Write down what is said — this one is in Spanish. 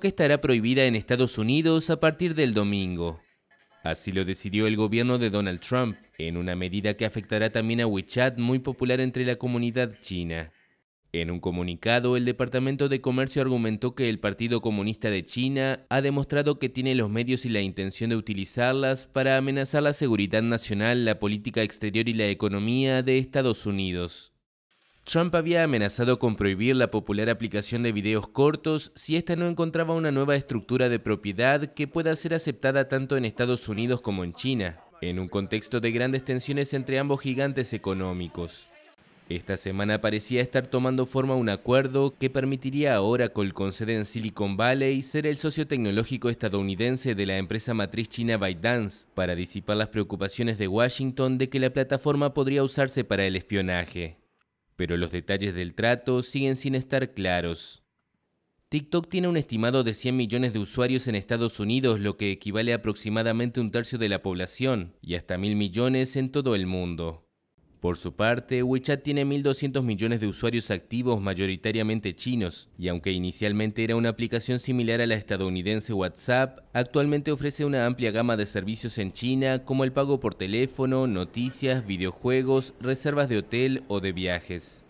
que estará prohibida en Estados Unidos a partir del domingo. Así lo decidió el gobierno de Donald Trump, en una medida que afectará también a WeChat, muy popular entre la comunidad china. En un comunicado, el Departamento de Comercio argumentó que el Partido Comunista de China ha demostrado que tiene los medios y la intención de utilizarlas para amenazar la seguridad nacional, la política exterior y la economía de Estados Unidos. Trump había amenazado con prohibir la popular aplicación de videos cortos si ésta no encontraba una nueva estructura de propiedad que pueda ser aceptada tanto en Estados Unidos como en China, en un contexto de grandes tensiones entre ambos gigantes económicos. Esta semana parecía estar tomando forma un acuerdo que permitiría a Oracle con sede en Silicon Valley ser el socio tecnológico estadounidense de la empresa matriz china ByteDance para disipar las preocupaciones de Washington de que la plataforma podría usarse para el espionaje pero los detalles del trato siguen sin estar claros. TikTok tiene un estimado de 100 millones de usuarios en Estados Unidos, lo que equivale a aproximadamente un tercio de la población, y hasta mil millones en todo el mundo. Por su parte, WeChat tiene 1.200 millones de usuarios activos, mayoritariamente chinos, y aunque inicialmente era una aplicación similar a la estadounidense WhatsApp, actualmente ofrece una amplia gama de servicios en China, como el pago por teléfono, noticias, videojuegos, reservas de hotel o de viajes.